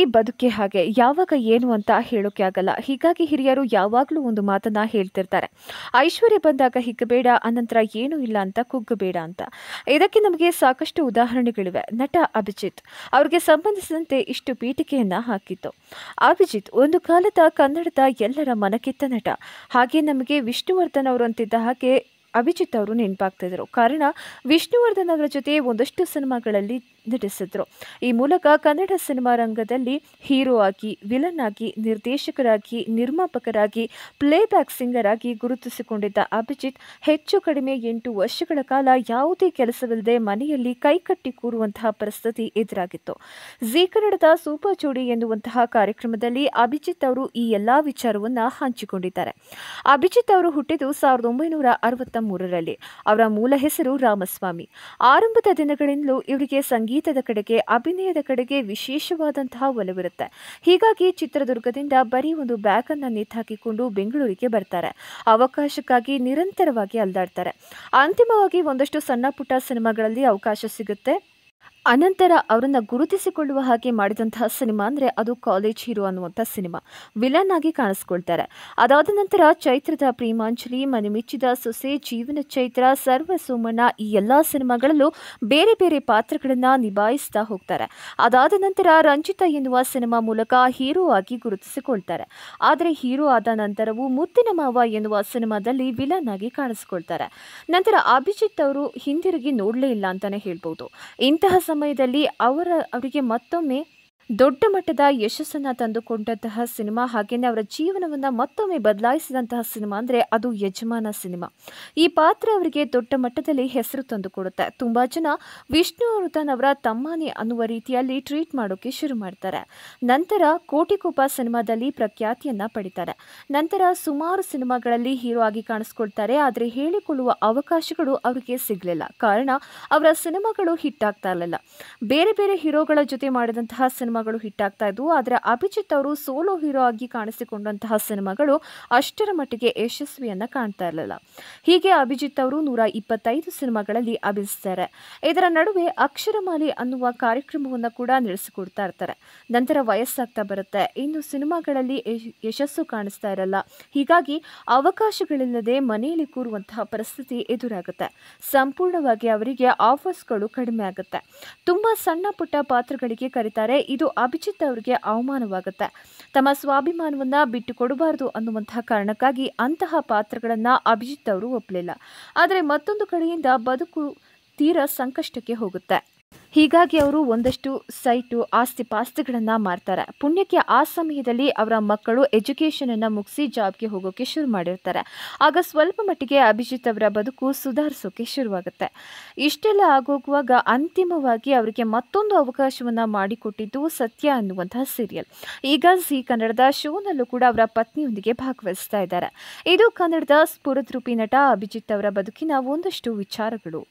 ಈ ಬದುಕೆ ಹಾಗೆ ಯಾವಾಗ ಏನು ಅಂತ ಹೇಳೋಕೆ ಆಗಲ್ಲ ಹೀಗಾಗಿ ಹಿರಿಯರು ಯಾವಾಗಲೂ ಒಂದು ಮಾತನ್ನ ಹೇಳ್ತಿರ್ತಾರೆ ಐಶ್ವರ್ಯ ಬಂದಾಗ ಹಿಗ್ಗಬೇಡ ಅನಂತರ ಏನು ಇಲ್ಲ ಅಂತ ಕುಗ್ಗಬೇಡ ಅಂತ ಇದಕ್ಕೆ ನಮಗೆ ಸಾಕಷ್ಟು ಉದಾಹರಣೆಗಳಿವೆ ನಟ ಅಭಿಜಿತ್ ಅವ್ರಿಗೆ ಸಂಬಂಧಿಸಿದಂತೆ ಇಷ್ಟು ಪೀಠಿಕೆಯನ್ನ ಹಾಕಿತ್ತು ಅಭಿಜಿತ್ ಒಂದು ಕಾಲದ ಕನ್ನಡದ ಎಲ್ಲರ ಮನಕಿತ್ತ ನಟ ಹಾಗೆ ನಮಗೆ ವಿಷ್ಣುವರ್ಧನ್ ಅವರು ಅಂತಿದ್ದ ಹಾಗೆ ಅಭಿಜಿತ್ ಅವರು ನೆನಪಾಗ್ತಿದ್ರು ಕಾರಣ ವಿಷ್ಣುವರ್ಧನ್ ಅವರ ಜೊತೆ ಒಂದಷ್ಟು ಸಿನಿಮಾಗಳಲ್ಲಿ ನಟಿಸಿದ್ರು ಈ ಮೂಲಕ ಕನ್ನಡ ಸಿನಿಮಾ ರಂಗದಲ್ಲಿ ಹೀರೋ ಆಗಿ ವಿಲನ್ ಆಗಿ ನಿರ್ದೇಶಕರಾಗಿ ನಿರ್ಮಾಪಕರಾಗಿ ಪ್ಲೇಬ್ಯಾಕ್ ಸಿಂಗರ್ ಆಗಿ ಗುರುತಿಸಿಕೊಂಡಿದ್ದ ಅಭಿಜಿತ್ ಹೆಚ್ಚು ಕಡಿಮೆ ಎಂಟು ವರ್ಷಗಳ ಕಾಲ ಯಾವುದೇ ಕೆಲಸವಿಲ್ಲದೆ ಮನೆಯಲ್ಲಿ ಕೈಕಟ್ಟಿ ಕೂರುವಂತಹ ಪರಿಸ್ಥಿತಿ ಎದುರಾಗಿತ್ತು ಜಿ ಕನ್ನಡದ ಸೂಪರ್ ಜೋಡಿ ಎನ್ನುವಂತಹ ಕಾರ್ಯಕ್ರಮದಲ್ಲಿ ಅಭಿಜಿತ್ ಅವರು ಈ ಎಲ್ಲಾ ವಿಚಾರವನ್ನು ಹಂಚಿಕೊಂಡಿದ್ದಾರೆ ಅಭಿಜಿತ್ ಅವರು ಹುಟ್ಟಿದ್ದು ಸಾವಿರದ ಒಂಬೈನೂರ ಅರವತ್ತ ಮೂರರಲ್ಲಿ ಅವರ ಮೂಲ ಹೆಸರು ರಾಮಸ್ವಾಮಿ ಆರಂಭದ ದಿನಗಳಿಂದಲೂ ಇವರಿಗೆ ಸಂಗೀತದ ಕಡೆಗೆ ಅಭಿನಯದ ಕಡೆಗೆ ವಿಶೇಷವಾದಂತಹ ಒಲವಿರುತ್ತೆ ಹೀಗಾಗಿ ಚಿತ್ರದುರ್ಗದಿಂದ ಬರೀ ಒಂದು ಬ್ಯಾಗ್ ಅನ್ನ ನೇತಾಕಿಕೊಂಡು ಬೆಂಗಳೂರಿಗೆ ಬರ್ತಾರೆ ಅವಕಾಶಕ್ಕಾಗಿ ನಿರಂತರವಾಗಿ ಅಲ್ದಾಡ್ತಾರೆ ಅಂತಿಮವಾಗಿ ಒಂದಷ್ಟು ಸಣ್ಣ ಪುಟ್ಟ ಸಿನಿಮಾಗಳಲ್ಲಿ ಅವಕಾಶ ಸಿಗುತ್ತೆ ಅನಂತರ ಅವರನ್ನು ಗುರುತಿಸಿಕೊಳ್ಳುವ ಹಾಗೆ ಮಾಡಿದಂತಹ ಸಿನಿಮಾ ಅಂದ್ರೆ ಅದು ಕಾಲೇಜ್ ಹೀರೋ ಅನ್ನುವಂಥ ಸಿನಿಮಾ ವಿಲನ್ ಆಗಿ ಕಾಣಿಸ್ಕೊಳ್ತಾರೆ ಅದಾದ ನಂತರ ಚೈತ್ರದ ಪ್ರೇಮಾಂಜಲಿ ಮಿಚ್ಚಿದ ಸೊಸೆ ಜೀವನ ಚೈತ್ರ ಸರ್ವ ಸೋಮಣ್ಣ ಈ ಎಲ್ಲಾ ಸಿನಿಮಾಗಳಲ್ಲೂ ಬೇರೆ ಬೇರೆ ಪಾತ್ರಗಳನ್ನು ನಿಭಾಯಿಸ್ತಾ ಹೋಗ್ತಾರೆ ಅದಾದ ನಂತರ ರಂಜಿತ ಎನ್ನುವ ಸಿನಿಮಾ ಮೂಲಕ ಹೀರೋ ಆಗಿ ಗುರುತಿಸಿಕೊಳ್ತಾರೆ ಆದರೆ ಹೀರೋ ಆದ ನಂತರವೂ ಮುತ್ತಿನ ಮಾವ ಎನ್ನುವ ಸಿನಿಮಾದಲ್ಲಿ ವಿಲನ್ ಆಗಿ ಕಾಣಿಸ್ಕೊಳ್ತಾರೆ ನಂತರ ಅಭಿಜಿತ್ ಅವರು ಹಿಂದಿರುಗಿ ನೋಡಲೇ ಇಲ್ಲ ಅಂತಾನೆ ಹೇಳ್ಬೋದು ಇಂತಹ ಸಮಯದಲ್ಲಿ ಅವರ ಅವರಿಗೆ ಮತ್ತೊಮ್ಮೆ ದೊಡ್ಡ ಮಟ್ಟದ ಯಶಸ್ಸನ್ನು ತಂದುಕೊಂಡಂತಹ ಸಿನಿಮಾ ಹಾಗೆಯೇ ಅವರ ಜೀವನವನ್ನು ಮತ್ತೊಮ್ಮೆ ಬದಲಾಯಿಸಿದಂತಹ ಸಿನಿಮಾ ಅಂದರೆ ಅದು ಯಜಮಾನ ಸಿನಿಮಾ ಈ ಪಾತ್ರ ಅವರಿಗೆ ದೊಡ್ಡ ಮಟ್ಟದಲ್ಲಿ ಹೆಸರು ತಂದುಕೊಡುತ್ತೆ ತುಂಬ ಜನ ವಿಷ್ಣುವರ್ಧನ್ ಅವರ ತಮ್ಮನೇ ಅನ್ನುವ ರೀತಿಯಲ್ಲಿ ಟ್ರೀಟ್ ಮಾಡೋಕೆ ಶುರು ಮಾಡ್ತಾರೆ ನಂತರ ಕೋಪ ಸಿನಿಮಾದಲ್ಲಿ ಪ್ರಖ್ಯಾತಿಯನ್ನು ಪಡಿತಾರೆ ನಂತರ ಸುಮಾರು ಸಿನಿಮಾಗಳಲ್ಲಿ ಹೀರೋ ಆಗಿ ಕಾಣಿಸ್ಕೊಳ್ತಾರೆ ಆದರೆ ಹೇಳಿಕೊಳ್ಳುವ ಅವಕಾಶಗಳು ಅವರಿಗೆ ಸಿಗಲಿಲ್ಲ ಕಾರಣ ಅವರ ಸಿನಿಮಾಗಳು ಹಿಟ್ ಆಗ್ತಾ ಇರಲಿಲ್ಲ ಬೇರೆ ಬೇರೆ ಹೀರೋಗಳ ಜೊತೆ ಮಾಡಿದಂತಹ ಸಿನಿಮಾ ಸಿನಿಮಾಗಳು ಹಿಟ್ ಆಗ್ತಾ ಇದ್ವು ಆದರೆ ಅಭಿಜಿತ್ ಅವರು ಸೋಲೋ ಹೀರೋ ಆಗಿ ಕಾಣಿಸಿಕೊಂಡಂತಹ ಸಿನಿಮಾಗಳು ಅಷ್ಟರ ಮಟ್ಟಿಗೆ ಯಶಸ್ವಿಯನ್ನ ಕಾಣ್ತಾ ಇರಲಿಲ್ಲ ಹೀಗೆ ಅಭಿಜಿತ್ ಅವರು ನೂರ ಇಪ್ಪತ್ತೈದು ಸಿನಿಮಾಗಳಲ್ಲಿ ಅಭಿನಯಿಸ್ತಾರೆ ಇದರ ನಡುವೆ ಅಕ್ಷರಮಾಲೆ ಅನ್ನುವ ಕಾರ್ಯಕ್ರಮವನ್ನು ಕೂಡ ನಡೆಸಿಕೊಡ್ತಾ ಇರ್ತಾರೆ ನಂತರ ವಯಸ್ಸಾಗ್ತಾ ಬರುತ್ತೆ ಇನ್ನು ಸಿನಿಮಾಗಳಲ್ಲಿ ಯಶಸ್ಸು ಕಾಣಿಸ್ತಾ ಇರಲ್ಲ ಹೀಗಾಗಿ ಅವಕಾಶಗಳಿಲ್ಲದೆ ಮನೆಯಲ್ಲಿ ಕೂರುವಂತಹ ಪರಿಸ್ಥಿತಿ ಎದುರಾಗುತ್ತೆ ಸಂಪೂರ್ಣವಾಗಿ ಅವರಿಗೆ ಆಫರ್ಸ್ಗಳು ಕಡಿಮೆ ಆಗುತ್ತೆ ತುಂಬಾ ಸಣ್ಣ ಪುಟ್ಟ ಪಾತ್ರಗಳಿಗೆ ಕರೀತಾರೆ ಇದು ಅಭಿಜಿತ್ ಅವರಿಗೆ ಅವಮಾನವಾಗುತ್ತೆ ತಮ್ಮ ಸ್ವಾಭಿಮಾನವನ್ನ ಬಿಟ್ಟುಕೊಡಬಾರದು ಕೊಡಬಾರದು ಅನ್ನುವಂತಹ ಕಾರಣಕ್ಕಾಗಿ ಅಂತಹ ಪಾತ್ರಗಳನ್ನ ಅಭಿಜಿತ್ ಅವರು ಒಪ್ಪಲಿಲ್ಲ ಆದರೆ ಮತ್ತೊಂದು ಕಡೆಯಿಂದ ಬದುಕು ತೀರ ಸಂಕಷ್ಟಕ್ಕೆ ಹೋಗುತ್ತೆ ಹೀಗಾಗಿ ಅವರು ಒಂದಷ್ಟು ಸೈಟು ಆಸ್ತಿ ಪಾಸ್ತಿಗಳನ್ನು ಮಾರ್ತಾರೆ ಪುಣ್ಯಕ್ಕೆ ಆ ಸಮಯದಲ್ಲಿ ಅವರ ಮಕ್ಕಳು ಅನ್ನು ಮುಗಿಸಿ ಜಾಬ್ಗೆ ಹೋಗೋಕೆ ಶುರು ಮಾಡಿರ್ತಾರೆ ಆಗ ಸ್ವಲ್ಪ ಮಟ್ಟಿಗೆ ಅಭಿಜಿತ್ ಅವರ ಬದುಕು ಸುಧಾರಿಸೋಕೆ ಶುರುವಾಗುತ್ತೆ ಇಷ್ಟೆಲ್ಲ ಆಗೋಗುವಾಗ ಅಂತಿಮವಾಗಿ ಅವರಿಗೆ ಮತ್ತೊಂದು ಅವಕಾಶವನ್ನು ಮಾಡಿಕೊಟ್ಟಿದ್ದು ಸತ್ಯ ಅನ್ನುವಂತಹ ಸೀರಿಯಲ್ ಈಗ ಸಿ ಕನ್ನಡದ ಶೋನಲ್ಲೂ ಕೂಡ ಅವರ ಪತ್ನಿಯೊಂದಿಗೆ ಭಾಗವಹಿಸ್ತಾ ಇದ್ದಾರೆ ಇದು ಕನ್ನಡದ ಸ್ಫುರದ್ರೂಪಿ ನಟ ಅಭಿಜಿತ್ ಅವರ ಬದುಕಿನ ಒಂದಷ್ಟು ವಿಚಾರಗಳು